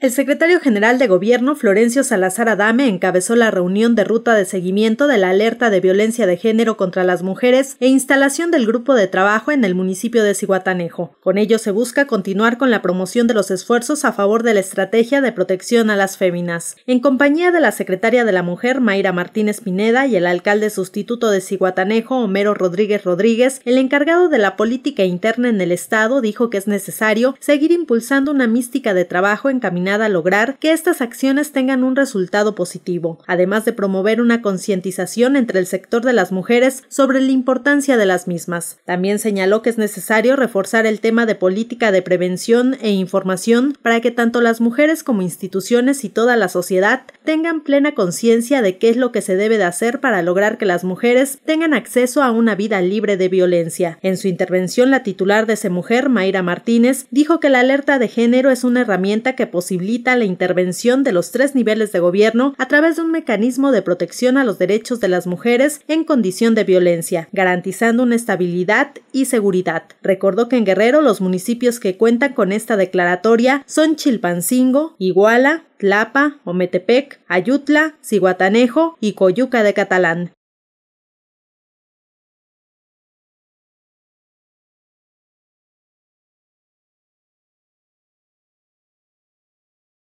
El secretario general de Gobierno, Florencio Salazar Adame, encabezó la reunión de ruta de seguimiento de la alerta de violencia de género contra las mujeres e instalación del grupo de trabajo en el municipio de ciguatanejo Con ello se busca continuar con la promoción de los esfuerzos a favor de la estrategia de protección a las féminas. En compañía de la secretaria de la Mujer, Mayra Martínez Pineda, y el alcalde sustituto de ciguatanejo Homero Rodríguez Rodríguez, el encargado de la política interna en el Estado dijo que es necesario seguir impulsando una mística de trabajo encaminada a lograr que estas acciones tengan un resultado positivo, además de promover una concientización entre el sector de las mujeres sobre la importancia de las mismas. También señaló que es necesario reforzar el tema de política de prevención e información para que tanto las mujeres como instituciones y toda la sociedad tengan plena conciencia de qué es lo que se debe de hacer para lograr que las mujeres tengan acceso a una vida libre de violencia. En su intervención, la titular de ese mujer, Mayra Martínez, dijo que la alerta de género es una herramienta que posibilita la intervención de los tres niveles de gobierno a través de un mecanismo de protección a los derechos de las mujeres en condición de violencia, garantizando una estabilidad y seguridad. Recordó que en Guerrero los municipios que cuentan con esta declaratoria son Chilpancingo, Iguala, Tlapa, Ometepec, Ayutla, Ciguatanejo y Coyuca de Catalán.